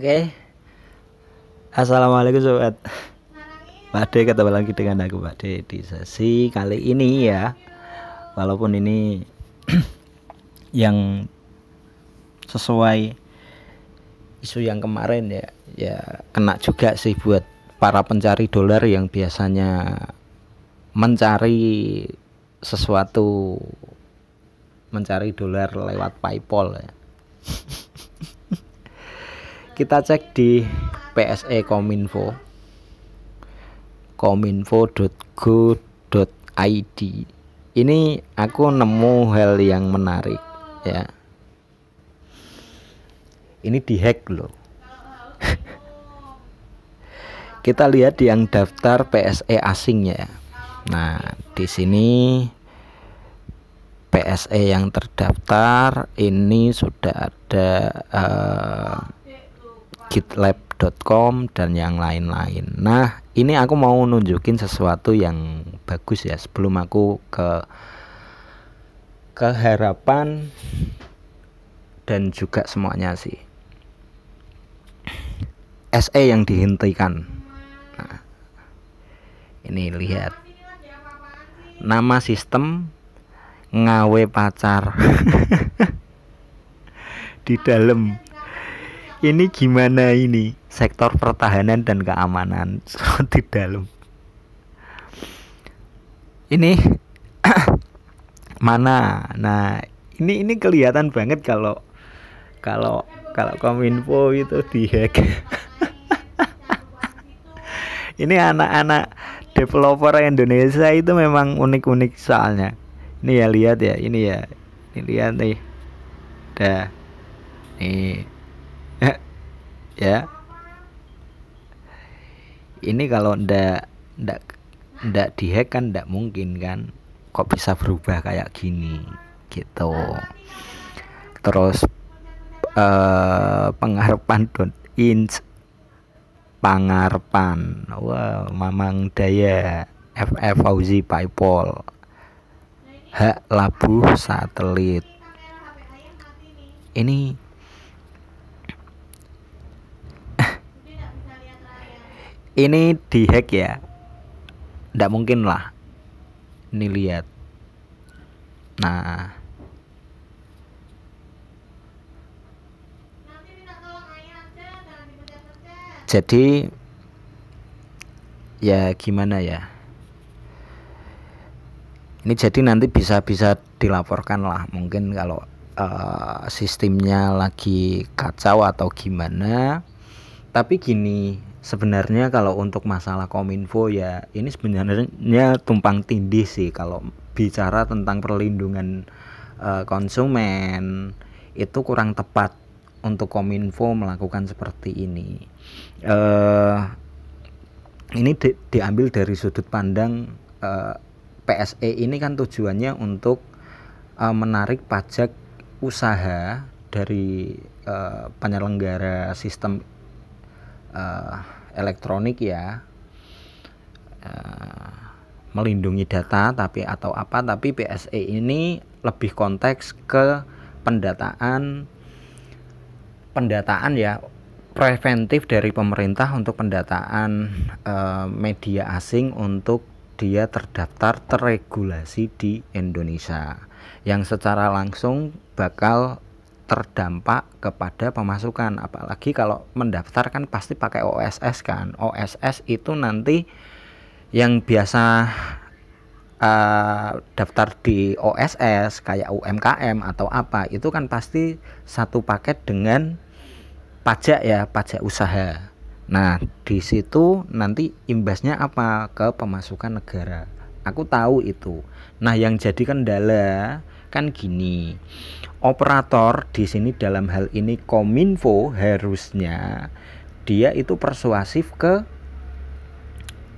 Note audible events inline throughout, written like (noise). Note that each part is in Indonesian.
okay. assalamualaikum sobat Pak D ketemu lagi dengan aku Pak di sesi kali ini ya walaupun ini (clears throat) yang sesuai isu yang kemarin ya ya kena juga sih buat para pencari dolar yang biasanya mencari sesuatu mencari dolar lewat PayPal ya. (laughs) kita cek di PSE Kominfo kominfo.go.id ini aku nemu hal yang menarik ya ini dihack loh (laughs) kita lihat yang daftar PSE asingnya ya. Nah, di sini PSE yang terdaftar ini sudah ada uh, gitlab.com dan yang lain-lain. Nah, ini aku mau nunjukin sesuatu yang bagus ya sebelum aku ke keharapan dan juga semuanya sih. SE yang dihentikan. Nah, ini lihat. Nama sistem ngawe pacar. (laughs) di dalam ini gimana ini sektor pertahanan dan keamanan (laughs) di dalam ini (coughs) mana nah ini ini kelihatan banget kalau kalau kalau kominfo itu dihack (laughs) ini anak-anak developer Indonesia itu memang unik-unik soalnya ini ya lihat ya ini ya ini lihat nih dah nih ya ini kalau ndak ndak ndak dihack kan ndak mungkin kan kok bisa berubah kayak gini gitu terus eh, pengarepan don't inch pengharapan wow, mamang daya FF Fauzi Paypal hak labuh satelit ini ini dihack ya tidak mungkin lah ini lihat nah jadi ya gimana ya ini jadi nanti bisa-bisa dilaporkan lah mungkin kalau uh, sistemnya lagi kacau atau gimana tapi gini sebenarnya kalau untuk masalah kominfo ya ini sebenarnya tumpang tindih sih kalau bicara tentang perlindungan uh, konsumen itu kurang tepat untuk kominfo melakukan seperti ini uh, ini di, diambil dari sudut pandang uh, eh, PSE ini kan tujuannya untuk uh, menarik pajak usaha dari uh, penyelenggara sistem uh, elektronik ya uh, melindungi data tapi atau apa tapi PSE ini lebih konteks ke pendataan pendataan ya preventif dari pemerintah untuk pendataan uh, media asing untuk dia terdaftar terregulasi di Indonesia yang secara langsung bakal terdampak kepada pemasukan apalagi kalau mendaftar kan pasti pakai OSS kan OSS itu nanti yang biasa uh, daftar di OSS kayak UMKM atau apa itu kan pasti satu paket dengan pajak ya pajak usaha nah di situ nanti imbasnya apa ke pemasukan negara aku tahu itu nah yang jadi kendala kan gini operator di sini dalam hal ini kominfo harusnya dia itu persuasif ke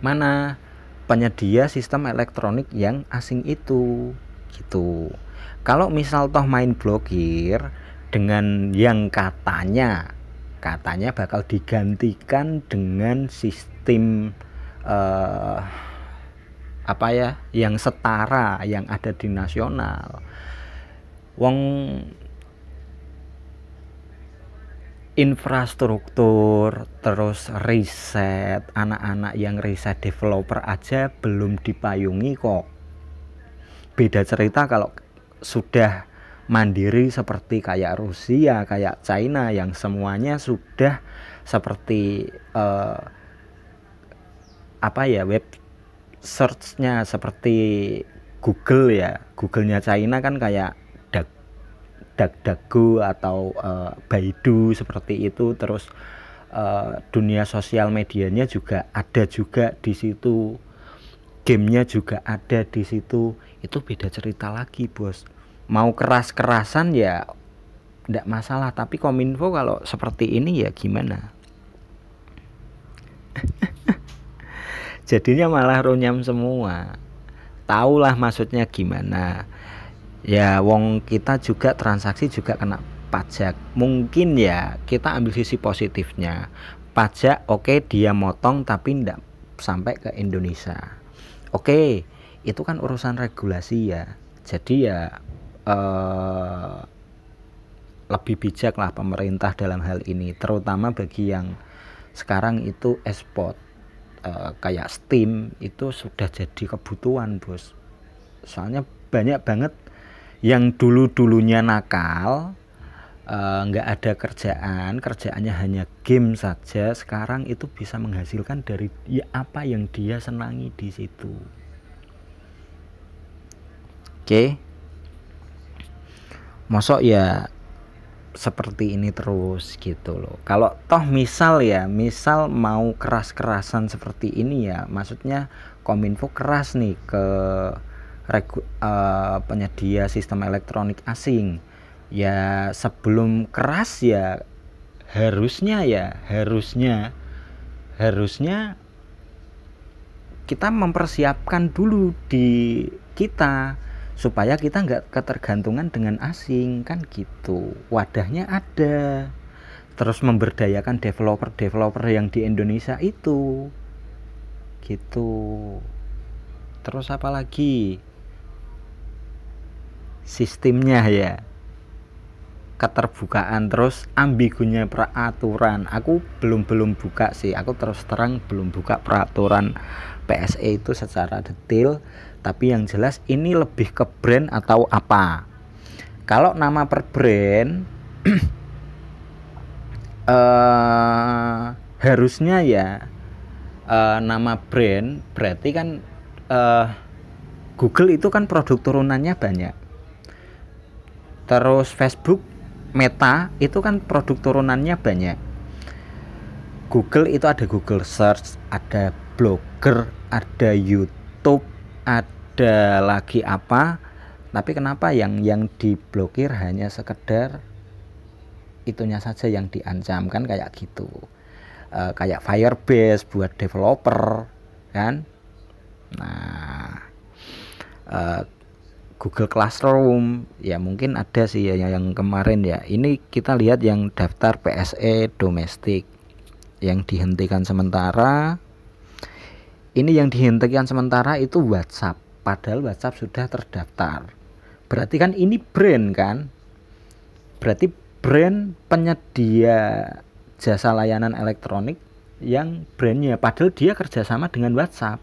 mana penyedia sistem elektronik yang asing itu gitu kalau misal toh main blokir dengan yang katanya katanya bakal digantikan dengan sistem uh, apa ya yang setara yang ada di nasional wong infrastruktur terus riset anak-anak yang riset developer aja belum dipayungi kok beda cerita kalau sudah mandiri seperti kayak Rusia kayak China yang semuanya sudah seperti eh, apa ya web searchnya seperti Google ya Googlenya China kan kayak dag atau uh, Baidu seperti itu terus uh, dunia sosial medianya juga ada juga di situ gamenya juga ada di situ itu beda cerita lagi bos mau keras kerasan ya tidak masalah tapi kominfo kalau seperti ini ya gimana (laughs) jadinya malah runyam semua tahulah maksudnya gimana ya wong kita juga transaksi juga kena pajak mungkin ya kita ambil sisi positifnya pajak oke okay, dia motong tapi tidak sampai ke Indonesia oke okay, itu kan urusan regulasi ya jadi ya eh, lebih bijak lah pemerintah dalam hal ini terutama bagi yang sekarang itu ekspor Eh, kayak steam itu sudah jadi kebutuhan bos soalnya banyak banget yang dulu dulunya nakal eh, nggak uh, ada kerjaan kerjaannya hanya game saja sekarang itu bisa menghasilkan dari ya, apa yang dia senangi di situ oke okay. mosok ya seperti ini terus gitu loh. Kalau toh misal ya, misal mau keras-kerasan seperti ini ya, maksudnya Kominfo keras nih ke regu, uh, penyedia sistem elektronik asing. Ya sebelum keras ya harusnya ya, harusnya harusnya kita mempersiapkan dulu di kita supaya kita nggak ketergantungan dengan asing kan gitu wadahnya ada terus memberdayakan developer-developer yang di Indonesia itu gitu terus apa lagi sistemnya ya keterbukaan terus ambigunya peraturan aku belum belum buka sih aku terus terang belum buka peraturan PSE itu secara detail tapi yang jelas ini lebih ke brand atau apa kalau nama per brand uh, (clears throat) harusnya ya uh, nama brand berarti kan uh, Google itu kan produk turunannya banyak terus Facebook Meta itu kan produk turunannya banyak Google itu ada Google Search, ada blogger, ada YouTube, ada lagi apa. Tapi kenapa yang yang diblokir hanya sekedar itunya saja yang diancam kan kayak gitu. E, kayak Firebase buat developer kan. Nah, e, Google Classroom ya mungkin ada sih ya yang kemarin ya ini kita lihat yang daftar PSE domestik yang dihentikan sementara ini yang dihentikan sementara itu WhatsApp padahal WhatsApp sudah terdaftar berarti kan ini brand kan berarti brand penyedia jasa layanan elektronik yang brandnya padahal dia kerjasama dengan WhatsApp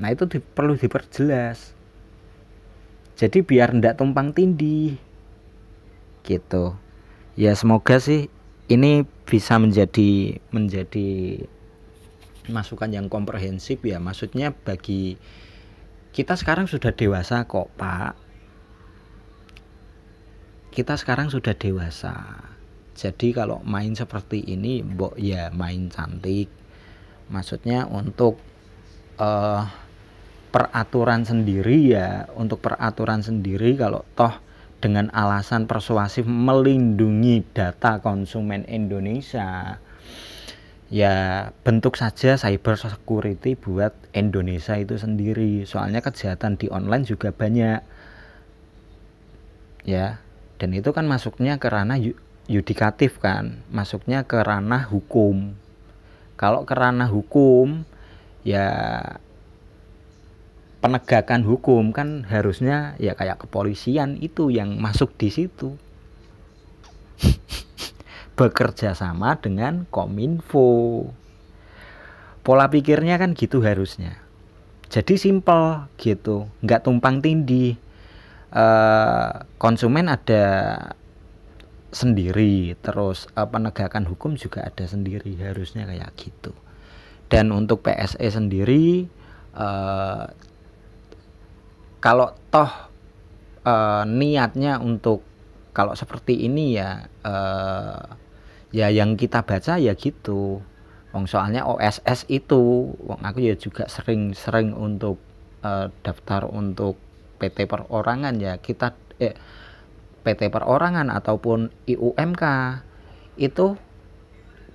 nah itu di, perlu diperjelas jadi biar ndak tumpang tindih gitu ya semoga sih ini bisa menjadi menjadi masukan yang komprehensif ya maksudnya bagi kita sekarang sudah dewasa kok pak kita sekarang sudah dewasa jadi kalau main seperti ini mbok ya main cantik maksudnya untuk uh, peraturan sendiri ya untuk peraturan sendiri kalau toh dengan alasan persuasif melindungi data konsumen Indonesia ya bentuk saja cyber security buat Indonesia itu sendiri soalnya kejahatan di online juga banyak ya dan itu kan masuknya ke ranah yudikatif kan masuknya ke ranah hukum kalau ke ranah hukum ya penegakan hukum kan harusnya ya kayak kepolisian itu yang masuk di situ (laughs) bekerja sama dengan Kominfo. Pola pikirnya kan gitu harusnya. Jadi simple gitu, nggak tumpang tindih. E, konsumen ada sendiri, terus e, penegakan hukum juga ada sendiri harusnya kayak gitu. Dan untuk PSE sendiri, e, kalau toh e, niatnya untuk kalau seperti ini ya. E, ya yang kita baca ya gitu Wong soalnya OSS itu Wong aku ya juga sering-sering untuk uh, daftar untuk PT perorangan ya kita eh, PT perorangan ataupun IUMK itu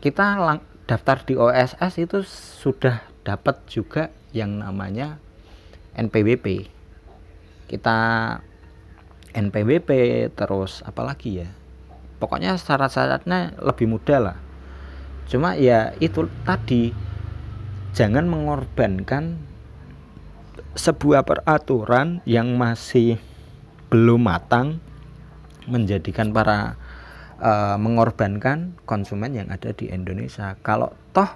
kita lang daftar di OSS itu sudah dapat juga yang namanya NPWP kita NPWP terus apalagi ya pokoknya syarat-syaratnya lebih mudah lah cuma ya itu tadi jangan mengorbankan sebuah peraturan yang masih belum matang menjadikan para e, mengorbankan konsumen yang ada di Indonesia kalau toh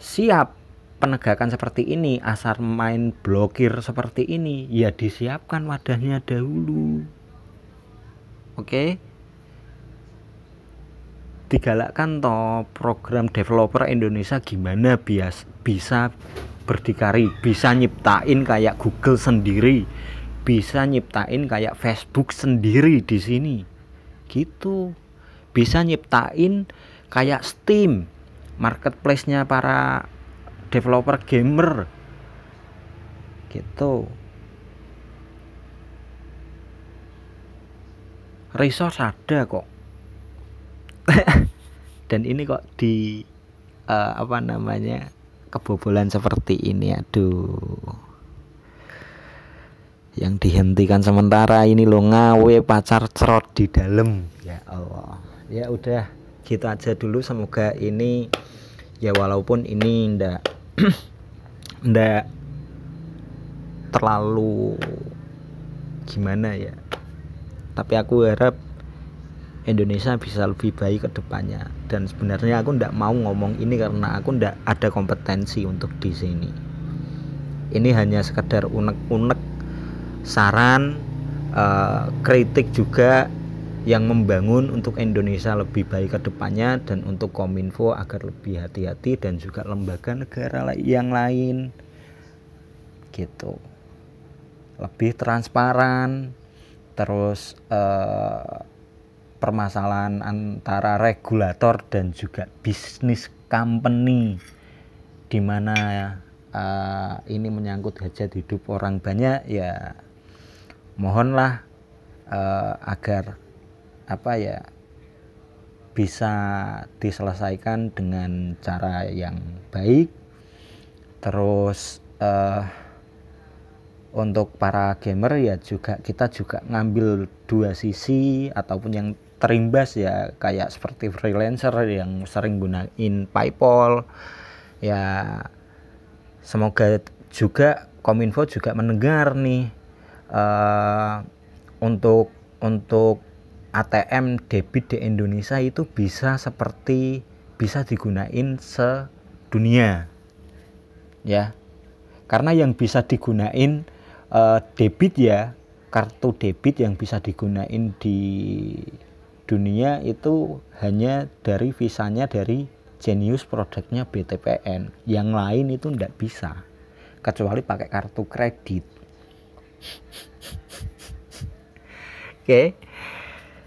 siap penegakan seperti ini asar main blokir seperti ini ya disiapkan wadahnya dahulu oke okay? digalakkan to program developer Indonesia gimana bias bisa berdikari bisa nyiptain kayak Google sendiri bisa nyiptain kayak Facebook sendiri di sini gitu bisa nyiptain kayak Steam marketplace-nya para developer gamer gitu resource ada kok dan ini kok di uh, apa namanya kebobolan seperti ini aduh yang dihentikan sementara ini lo ngawe pacar cerot di dalam ya Allah ya udah kita gitu aja dulu semoga ini ya walaupun ini ndak (clears throat) ndak terlalu gimana ya tapi aku harap Indonesia bisa lebih baik ke depannya dan sebenarnya aku tidak mau ngomong ini karena aku tidak ada kompetensi untuk di sini ini hanya sekedar unek-unek saran uh, kritik juga yang membangun untuk Indonesia lebih baik ke depannya dan untuk Kominfo agar lebih hati-hati dan juga lembaga negara yang lain gitu lebih transparan terus uh, permasalahan antara regulator dan juga bisnis company di mana uh, ini menyangkut hajat hidup orang banyak ya mohonlah uh, agar apa ya bisa diselesaikan dengan cara yang baik terus uh, untuk para gamer ya juga kita juga ngambil dua sisi ataupun yang terimbas ya kayak seperti freelancer yang sering gunain PayPal ya semoga juga Kominfo juga mendengar nih uh, untuk untuk ATM debit di Indonesia itu bisa seperti bisa digunain sedunia ya karena yang bisa digunain uh, debit ya kartu debit yang bisa digunain di dunia itu hanya dari visanya dari Genius produknya BTPN yang lain itu tidak bisa kecuali pakai kartu kredit (laughs) oke okay.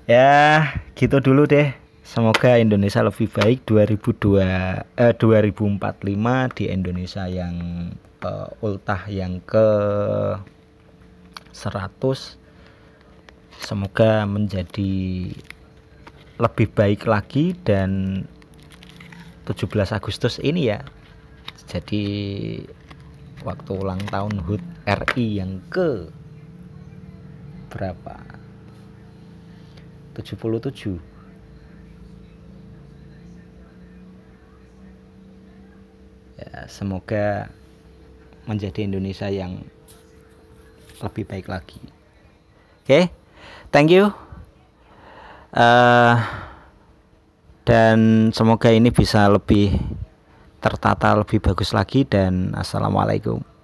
ya gitu dulu deh semoga Indonesia lebih baik 2002 eh, 2045 di Indonesia yang uh, ultah yang ke 100 semoga menjadi lebih baik lagi dan 17 Agustus ini ya jadi waktu ulang tahun HUT RI yang ke berapa 77 ya, semoga menjadi Indonesia yang lebih baik lagi oke okay? thank you uh, dan semoga ini bisa lebih tertata lebih bagus lagi dan assalamualaikum